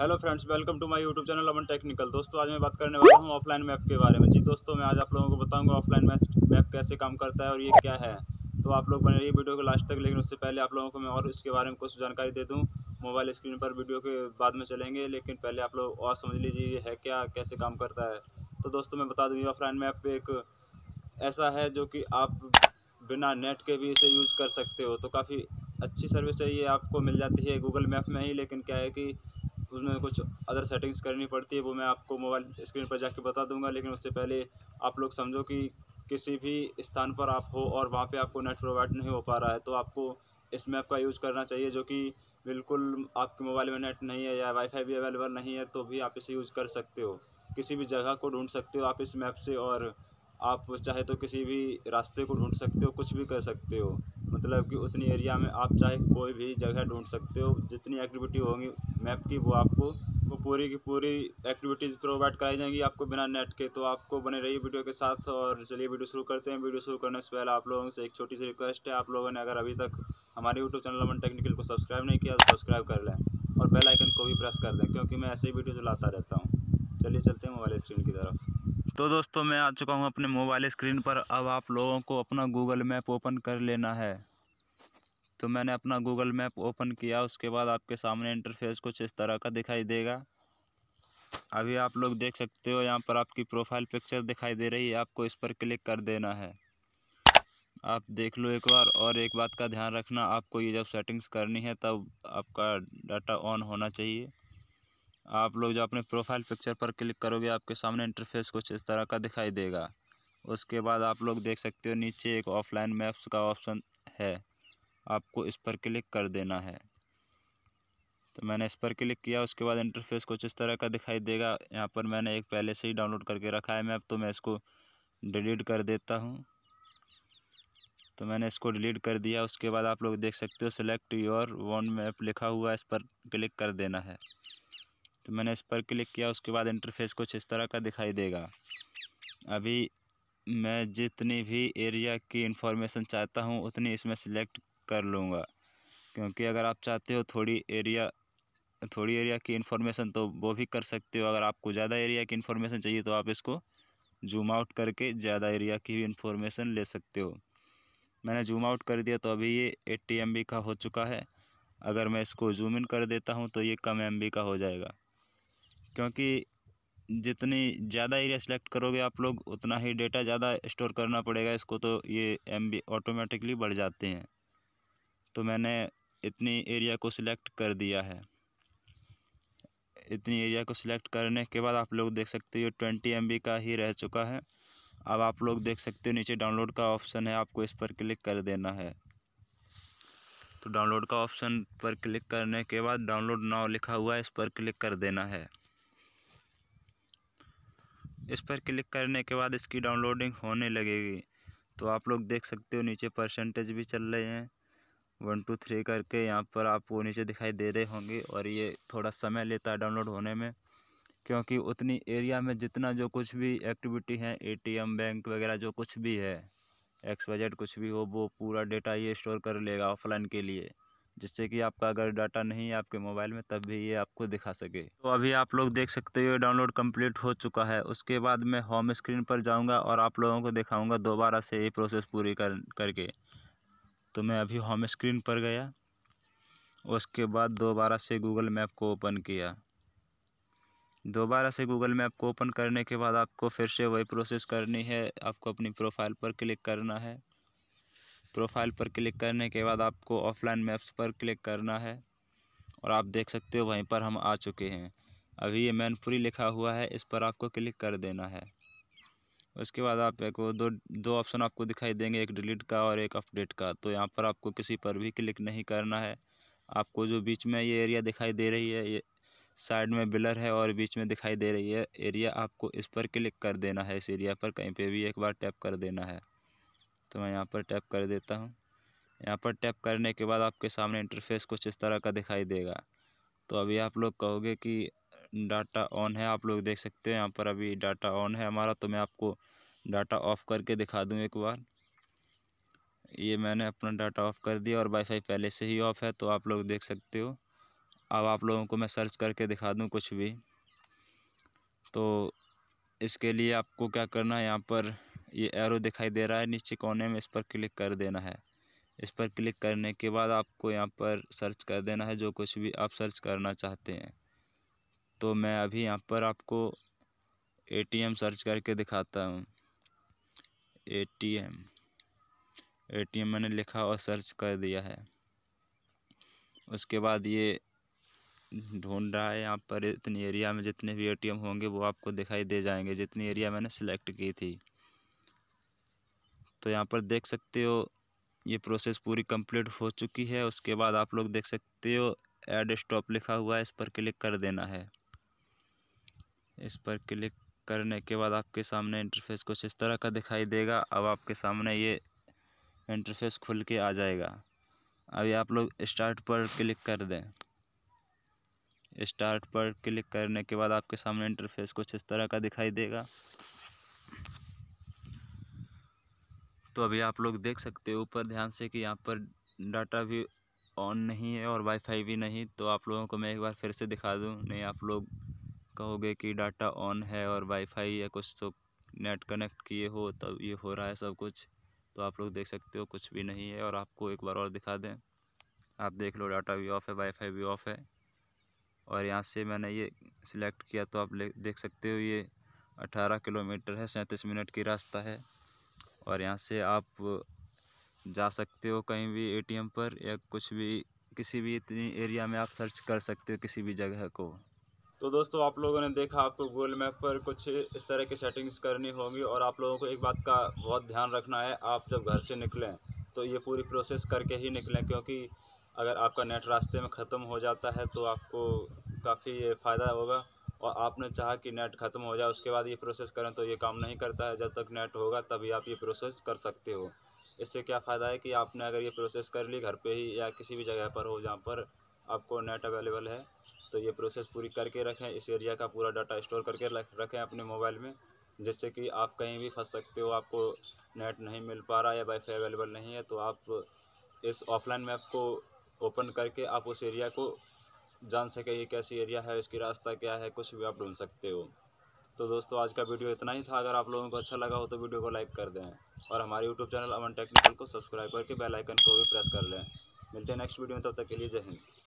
hello friends welcome to my YouTube channel Aman technical दोस्तों आज मैं बात करने वाला हूँ ऑफलाइन मैप के बारे में जी दोस्तों मैं आज आप लोगों को बताऊँगा ऑफलाइन मैप मैप कैसे काम करता है और ये क्या है तो आप लोग बने रहिए वीडियो को लास्ट तक लेकिन उससे पहले आप लोगों को मैं और इसके बारे में कुछ जानकारी दे दूँ मोबाइल स्क्रीन पर वीडियो के बाद में चलेंगे लेकिन पहले आप लोग और समझ लीजिए ये है क्या कैसे काम करता है तो दोस्तों मैं बता दूँगी ऑफलाइन मैप एक ऐसा है जो कि आप बिना नेट के भी इसे यूज़ कर सकते हो तो काफ़ी अच्छी सर्विस है ये आपको मिल जाती है गूगल मैप में ही लेकिन क्या है कि उसमें कुछ अदर सेटिंग्स करनी पड़ती है वो मैं आपको मोबाइल स्क्रीन पर जाके बता दूंगा लेकिन उससे पहले आप लोग समझो कि किसी भी स्थान पर आप हो और वहाँ पे आपको नेट प्रोवाइड नहीं हो पा रहा है तो आपको इस मैप का यूज़ करना चाहिए जो कि बिल्कुल आपके मोबाइल में नेट नहीं है या वाईफाई भी अवेलेबल नहीं है तो भी आप इसे यूज़ कर सकते हो किसी भी जगह को ढूंढ सकते हो आप इस मैप से और आप चाहे तो किसी भी रास्ते को ढूंढ सकते हो कुछ भी कर सकते हो मतलब कि उतनी एरिया में आप चाहे कोई भी जगह ढूंढ सकते हो जितनी एक्टिविटी होंगी मैप की वो आपको वो पूरी की पूरी एक्टिविटीज़ प्रोवाइड कराई जाएंगी आपको बिना नेट के तो आपको बने रहिए वीडियो के साथ और चलिए वीडियो शुरू करते हैं वीडियो शुरू करने से पहले आप लोगों से एक छोटी सी रिक्वेस्ट है आप लोगों ने अगर अभी तक हमारे यूट्यूब चैनल अमन टेक्निकल को सब्सक्राइब नहीं किया तो सब्सक्राइब कर लें और बेल आइकन को भी प्रेस कर दें क्योंकि मैं ऐसे ही वीडियो चलाता रहता हूँ चलिए चलते हैं मोबाइल स्क्रीन की तरफ तो दोस्तों मैं आ चुका हूँ अपने मोबाइल स्क्रीन पर अब आप लोगों को अपना गूगल मैप ओपन कर लेना है तो मैंने अपना गूगल मैप ओपन किया उसके बाद आपके सामने इंटरफेस कुछ इस तरह का दिखाई देगा अभी आप लोग देख सकते हो यहाँ पर आपकी प्रोफाइल पिक्चर दिखाई दे रही है आपको इस पर क्लिक कर देना है आप देख लो एक बार और एक बात का ध्यान रखना आपको ये जब सेटिंग्स करनी है तब आपका डाटा ऑन होना चाहिए आप लोग जो अपने प्रोफाइल पिक्चर पर क्लिक करोगे आपके सामने इंटरफेस कुछ इस तरह का दिखाई देगा उसके बाद आप लोग देख सकते हो नीचे एक ऑफलाइन मैप्स का ऑप्शन है आपको इस पर क्लिक कर देना है तो मैंने इस पर क्लिक किया उसके बाद इंटरफेस कुछ इस तरह का दिखाई देगा यहाँ पर मैंने एक पहले से ही डाउनलोड करके रखा है मैप तो मैं इसको डिलीट कर देता हूँ तो मैंने इसको डिलीट कर दिया उसके बाद आप लोग देख सकते हो सिलेक्ट योर वन मैप लिखा हुआ है इस पर क्लिक कर देना है तो मैंने इस पर क्लिक किया उसके बाद इंटरफेस कुछ इस तरह का दिखाई देगा अभी मैं जितनी भी एरिया की इन्फॉर्मेशन चाहता हूँ उतनी इसमें सिलेक्ट कर लूँगा क्योंकि अगर आप चाहते हो थोड़ी एरिया थोड़ी एरिया की इन्फॉर्मेशन तो वो भी कर सकते हो अगर आपको ज़्यादा एरिया की इन्फॉर्मेशन चाहिए तो आप इसको जूम आउट करके ज़्यादा एरिया की भी इन्फॉर्मेशन ले सकते हो मैंने जूम आउट कर दिया तो अभी ये एट्टी एम का हो चुका है अगर मैं इसको जूम इन कर देता हूँ तो ये कम एम का हो जाएगा क्योंकि जितनी ज़्यादा एरिया सेलेक्ट करोगे आप लोग उतना ही डेटा ज़्यादा स्टोर करना पड़ेगा इसको तो ये एम ऑटोमेटिकली बढ़ जाते हैं तो मैंने इतनी एरिया को सिलेक्ट कर दिया है इतनी एरिया को सिलेक्ट करने के बाद आप लोग देख सकते हो ट्वेंटी एम का ही रह चुका है अब आप लोग देख सकते हो नीचे डाउनलोड का ऑप्शन है आपको इस पर क्लिक कर देना है तो डाउनलोड का ऑप्शन पर क्लिक करने के बाद डाउनलोड नाव लिखा हुआ है इस पर क्लिक कर देना है इस पर क्लिक करने के बाद इसकी डाउनलोडिंग होने लगेगी तो आप लोग देख सकते हो नीचे परसेंटेज भी चल रहे हैं वन टू थ्री करके यहाँ पर आपको नीचे दिखाई दे रहे होंगे और ये थोड़ा समय लेता है डाउनलोड होने में क्योंकि उतनी एरिया में जितना जो कुछ भी एक्टिविटी है एटीएम बैंक वगैरह जो कुछ भी है एक्स बजट कुछ भी हो वो पूरा डेटा ये स्टोर कर लेगा ऑफलाइन के लिए जिससे कि आपका अगर डाटा नहीं है आपके मोबाइल में तब भी ये आपको दिखा सके तो अभी आप लोग देख सकते हो डाउनलोड कंप्लीट हो चुका है उसके बाद मैं होम स्क्रीन पर जाऊंगा और आप लोगों को दिखाऊंगा दोबारा से ये प्रोसेस पूरी कर करके तो मैं अभी होम स्क्रीन पर गया उसके बाद दोबारा से गूगल मैप को ओपन किया दोबारा से गूगल मैप को ओपन करने के बाद आपको फिर से वही प्रोसेस करनी है आपको अपनी प्रोफाइल पर क्लिक करना है प्रोफाइल पर क्लिक करने के बाद आपको ऑफलाइन मैप्स पर क्लिक करना है और आप देख सकते हो वहीं पर हम आ चुके हैं अभी ये मैनपुरी लिखा हुआ है इस पर आपको क्लिक कर देना है उसके बाद आप एक दो दो ऑप्शन आपको दिखाई देंगे एक डिलीट का और एक अपडेट का तो यहाँ पर आपको किसी पर भी क्लिक नहीं करना है आपको जो बीच में ये एरिया दिखाई दे रही है ये साइड में बिलर है और बीच में दिखाई दे रही है एरिया आपको इस पर क्लिक कर देना है इस एरिया पर कहीं पे भी एक बार टैप कर देना है तो मैं यहाँ पर टैप कर देता हूँ यहाँ पर टैप करने के बाद आपके सामने इंटरफेस कुछ इस तरह का दिखाई देगा तो अभी आप लोग कहोगे कि डाटा ऑन है आप लोग देख सकते हो यहाँ पर अभी डाटा ऑन है हमारा तो मैं आपको डाटा ऑफ़ करके दिखा दूँ एक बार ये मैंने अपना डाटा ऑफ़ कर दिया और वाईफाई पहले से ही ऑफ़ है तो आप लोग देख सकते हो अब आप लोगों को मैं सर्च करके दिखा दूँ कुछ भी तो इसके लिए आपको क्या करना है यहाँ पर ये एरो दिखाई दे रहा है नीचे कोने में इस पर क्लिक कर देना है इस पर क्लिक करने के बाद आपको यहाँ पर सर्च कर देना है जो कुछ भी आप सर्च करना चाहते हैं तो मैं अभी यहाँ पर आपको एटीएम सर्च करके दिखाता हूँ एटीएम एटीएम मैंने लिखा और सर्च कर दिया है उसके बाद ये ढूंढ रहा है यहाँ पर इतनी एरिया में जितने भी एटीएम होंगे वो आपको दिखाई दे जाएंगे जितनी एरिया मैंने सेलेक्ट की थी तो यहाँ पर देख सकते हो ये प्रोसेस पूरी कंप्लीट हो चुकी है उसके बाद आप लोग देख सकते हो ऐड स्टॉप लिखा हुआ है इस पर क्लिक कर देना है इस पर क्लिक करने के बाद आपके सामने इंटरफेस कुछ इस तरह का दिखाई देगा अब आपके सामने ये इंटरफेस खुल के आ जाएगा अभी आप लोग स्टार्ट पर क्लिक कर दें स्टार्ट पर क्लिक करने के बाद आपके सामने इंटरफेस कुछ इस तरह का दिखाई देगा तो अभी आप लोग देख सकते हो ऊपर ध्यान से कि यहाँ पर डाटा भी ऑन नहीं है और वाईफाई भी नहीं तो आप लोगों को मैं एक बार फिर से दिखा दूँ नहीं आप लोग कहोगे कि डाटा ऑन है और वाईफाई या कुछ तो नेट कनेक्ट किए हो तब ये हो रहा है सब कुछ तो आप लोग देख सकते हो कुछ भी नहीं है और आपको एक बार और दिखा दें आप देख लो डाटा भी ऑफ़ है वाईफाई भी ऑफ़ है और यहाँ से मैंने ये सिलेक्ट किया तो आप देख सकते हो ये अठारह किलोमीटर है सैंतीस मिनट की रास्ता है और यहाँ से आप जा सकते हो कहीं भी एटीएम पर या कुछ भी किसी भी इतनी एरिया में आप सर्च कर सकते हो किसी भी जगह को तो दोस्तों आप लोगों ने देखा आपको गूगल मैप पर कुछ इस तरह की सेटिंग्स करनी होगी और आप लोगों को एक बात का बहुत ध्यान रखना है आप जब घर से निकलें तो ये पूरी प्रोसेस करके ही निकलें क्योंकि अगर आपका नेट रास्ते में ख़त्म हो जाता है तो आपको काफ़ी फ़ायदा होगा और आपने चाहा कि नेट ख़त्म हो जाए उसके बाद ये प्रोसेस करें तो ये काम नहीं करता है जब तक नेट होगा तभी आप ये प्रोसेस कर सकते हो इससे क्या फ़ायदा है कि आपने अगर ये प्रोसेस कर ली घर पे ही या किसी भी जगह पर हो जहाँ पर आपको नेट अवेलेबल है तो ये प्रोसेस पूरी करके रखें इस एरिया का पूरा डाटा स्टोर करके रखें अपने मोबाइल में जिससे कि आप कहीं भी फंस सकते हो आपको नेट नहीं मिल पा रहा या वाईफाई अवेलेबल नहीं है तो आप इस ऑफलाइन मैप को ओपन करके आप उस एरिया को जान सके ये कैसी एरिया है इसकी रास्ता क्या है कुछ भी आप ढूंढ सकते हो तो दोस्तों आज का वीडियो इतना ही था अगर आप लोगों को अच्छा लगा हो तो वीडियो को लाइक कर दें और हमारे यूट्यूब चैनल अमन टेक्निकल को सब्सक्राइब करके बेल आइकन को भी प्रेस कर लें मिलते हैं नेक्स्ट वीडियो में तब तक के लिए जय हिंद